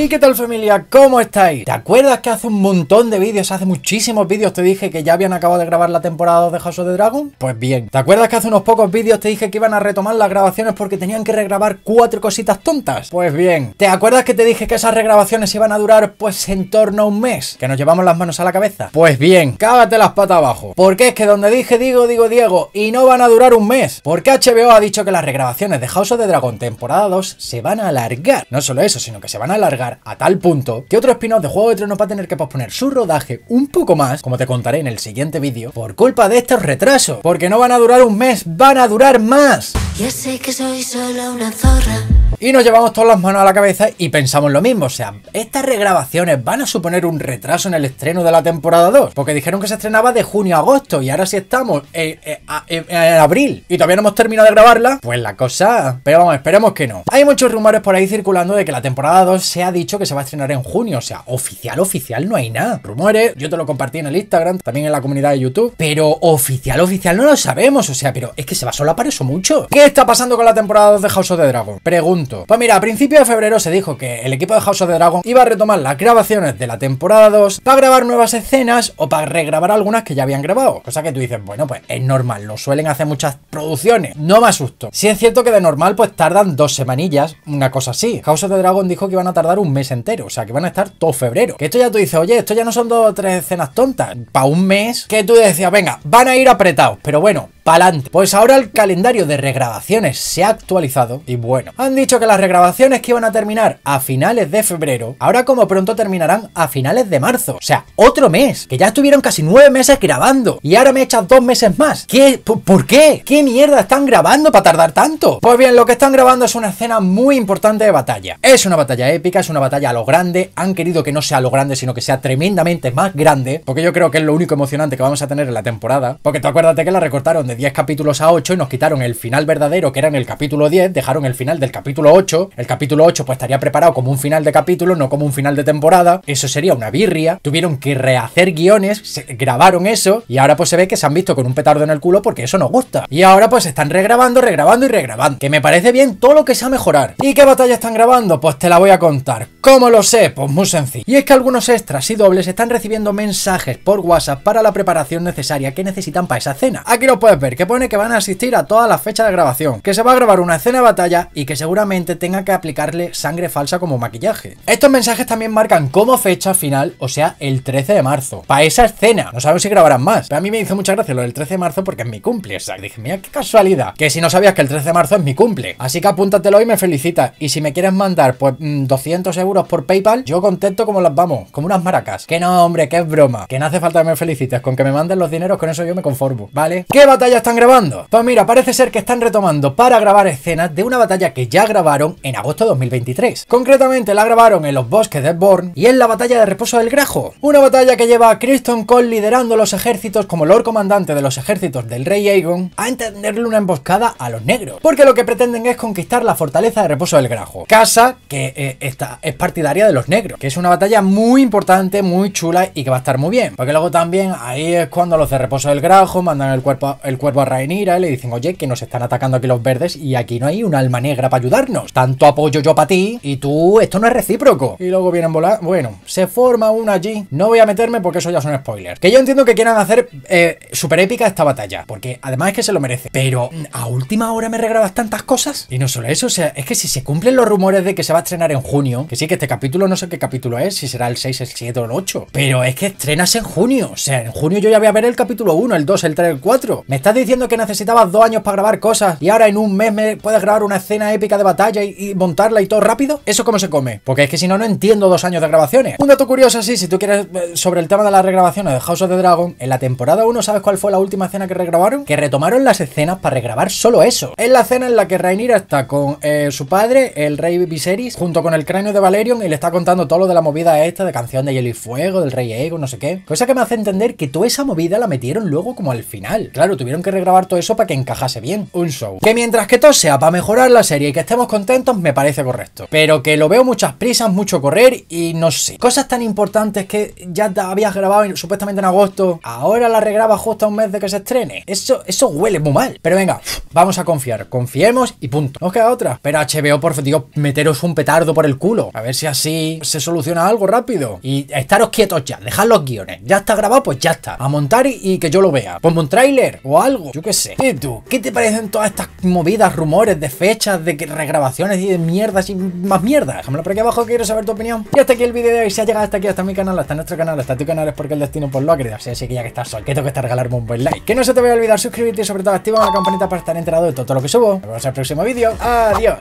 ¿Y qué tal familia? ¿Cómo estáis? ¿Te acuerdas que hace un montón de vídeos, hace muchísimos vídeos te dije que ya habían acabado de grabar la temporada 2 de House of the Dragon? Pues bien, ¿te acuerdas que hace unos pocos vídeos te dije que iban a retomar las grabaciones porque tenían que regrabar cuatro cositas tontas? Pues bien, ¿te acuerdas que te dije que esas regrabaciones iban a durar pues en torno a un mes? ¿Que nos llevamos las manos a la cabeza? Pues bien, cábate las patas abajo. Porque es que donde dije digo, digo Diego, y no van a durar un mes. Porque HBO ha dicho que las regrabaciones de House of the Dragon temporada 2 se van a alargar. No solo eso, sino que se van a alargar a tal punto que otro spin-off de Juego de Tronos va a tener que posponer su rodaje un poco más, como te contaré en el siguiente vídeo, por culpa de estos retrasos. Porque no van a durar un mes, van a durar más. Ya sé que soy solo una zorra. Y nos llevamos todas las manos a la cabeza y pensamos lo mismo, o sea, estas regrabaciones van a suponer un retraso en el estreno de la temporada 2, porque dijeron que se estrenaba de junio a agosto y ahora sí estamos en, abril y todavía no hemos terminado de grabarla, pues la cosa, pero vamos, esperemos que no. Hay muchos rumores por ahí circulando de que la temporada 2 se ha dicho que se va a estrenar en junio, o sea, oficial, oficial no hay nada. Rumores, yo te lo compartí en el Instagram, también en la comunidad de YouTube, pero oficial, oficial no lo sabemos, o sea, pero es que se va a solapar eso mucho. ¿Qué está pasando con la temporada 2 de House of the Dragon? Pregunta pues mira, a principios de febrero se dijo que el equipo de House of the Dragon iba a retomar las grabaciones de la temporada 2 para grabar nuevas escenas o para regrabar algunas que ya habían grabado. Cosa que tú dices, bueno, pues es normal, lo suelen hacer muchas producciones. No me asusto. Si es cierto que de normal pues tardan dos semanillas, una cosa así. House of the Dragon dijo que iban a tardar un mes entero, o sea que van a estar todo febrero. Que esto ya tú dices, oye, esto ya no son dos o tres escenas tontas. Para un mes que tú decías, venga, van a ir apretados. Pero bueno, adelante. Pues ahora el calendario de regrabaciones se ha actualizado y bueno, han dicho dicho que las regrabaciones que iban a terminar a finales de febrero, ahora como pronto terminarán a finales de marzo. O sea, otro mes, que ya estuvieron casi nueve meses grabando y ahora me echado dos meses más. ¿Qué? ¿Por qué? ¿Qué mierda están grabando para tardar tanto? Pues bien, lo que están grabando es una escena muy importante de batalla. Es una batalla épica, es una batalla a lo grande. Han querido que no sea a lo grande, sino que sea tremendamente más grande, porque yo creo que es lo único emocionante que vamos a tener en la temporada. Porque tú acuérdate que la recortaron de 10 capítulos a 8 y nos quitaron el final verdadero, que era en el capítulo 10, dejaron el final del capítulo 8. El capítulo 8 pues estaría preparado como un final de capítulo, no como un final de temporada. Eso sería una birria. Tuvieron que rehacer guiones, grabaron eso y ahora pues se ve que se han visto con un petardo en el culo porque eso no gusta. Y ahora pues están regrabando, regrabando y regrabando. Que me parece bien todo lo que sea mejorar. ¿Y qué batalla están grabando? Pues te la voy a contar. ¿Cómo lo sé? Pues muy sencillo. Y es que algunos extras y dobles están recibiendo mensajes por WhatsApp para la preparación necesaria que necesitan para esa escena. Aquí lo puedes ver, que pone que van a asistir a todas las fechas de grabación, que se va a grabar una escena de batalla y que seguramente tenga que aplicarle sangre falsa como maquillaje. Estos mensajes también marcan como fecha final, o sea, el 13 de marzo. Para esa escena, no sabemos si grabarán más. Pero a mí me hizo mucha gracia lo del 13 de marzo porque es mi cumple. O sea, dije, mira qué casualidad. Que si no sabías que el 13 de marzo es mi cumple. Así que apúntatelo y me felicitas. Y si me quieres mandar, pues, 200 mm, euros por PayPal, yo contento como las vamos, como unas maracas. Que no, hombre, que es broma. Que no hace falta que me felicites. Con que me manden los dineros, con eso yo me conformo, ¿vale? ¿Qué batalla están grabando? Pues mira, parece ser que están retomando para grabar escenas de una batalla que ya grabaron en agosto de 2023. Concretamente la grabaron en los bosques de Born y en la batalla de reposo del Grajo, una batalla que lleva a Kriston Cole liderando los ejércitos como Lord Comandante de los ejércitos del Rey Aegon a entenderle una emboscada a los negros, porque lo que pretenden es conquistar la fortaleza de reposo del Grajo, casa que eh, es partidaria de los negros, que es una batalla muy importante, muy chula y que va a estar muy bien, porque luego también ahí es cuando los de reposo del Grajo mandan el cuerpo, a Rhaenyra y le dicen, oye, que nos están atacando aquí los verdes y aquí no hay un alma negra para ayudar tanto apoyo yo para ti y tú, esto no es recíproco. Y luego vienen volar. Bueno, se forma una allí. No voy a meterme porque eso ya son spoilers. Que yo entiendo que quieran hacer súper eh, super épica esta batalla, porque además es que se lo merece. Pero mm, a última hora me regrabas tantas cosas. Y no solo eso, o sea, es que si se cumplen los rumores de que se va a estrenar en junio, que sí que este capítulo no sé qué capítulo es, si será el 6, el 7 o el 8, pero es que estrenas en junio. O sea, en junio yo ya voy a ver el capítulo 1, el 2, el 3, el 4. Me estás diciendo que necesitabas dos años para grabar cosas y ahora en un mes me puedes grabar una escena épica de batalla y, montarla y todo rápido, ¿eso cómo se come? Porque es que si no, no entiendo dos años de grabaciones. Un dato curioso, así, si tú quieres, eh, sobre el tema de las regrabaciones de House of the Dragon, en la temporada 1, ¿sabes cuál fue la última escena que regrabaron? Que retomaron las escenas para regrabar solo eso. Es la escena en la que Rhaenyra está con eh, su padre, el rey Viserys, junto con el cráneo de Valerion y le está contando todo lo de la movida esta de canción de Hielo y Fuego, del rey Ego, no sé qué. Cosa que me hace entender que toda esa movida la metieron luego como al final. Claro, tuvieron que regrabar todo eso para que encajase bien. Un show. Que mientras que todo sea para mejorar la serie y que estemos contentos me parece correcto. Pero que lo veo muchas prisas, mucho correr y no sé. Cosas tan importantes que ya te habías grabado supuestamente en agosto, ahora la regraba justo a un mes de que se estrene. Eso, eso huele muy mal. Pero venga, vamos a confiar. Confiemos y punto. Nos queda otra. Pero HBO, por digo meteros un petardo por el culo. A ver si así se soluciona algo rápido. Y estaros quietos ya. Dejad los guiones. Ya está grabado, pues ya está. A montar y, que yo lo vea. pongo un tráiler o algo. Yo qué sé. ¿Y tú? ¿Qué te parecen todas estas movidas, rumores de fechas, de que grabaciones y de mierdas y más mierda. Déjamelo por aquí abajo, quiero saber tu opinión. Y hasta aquí el vídeo de hoy. Si ha llegado hasta aquí, hasta mi canal, hasta nuestro canal, hasta tu canal, es porque el destino por pues lo ha querido. Así, que ya que estás sol, que tengo que estar regalarme un buen like. Que no se te vaya a olvidar suscribirte y sobre todo activa la campanita para estar enterado de todo, lo que subo. Nos vemos en el próximo vídeo. Adiós.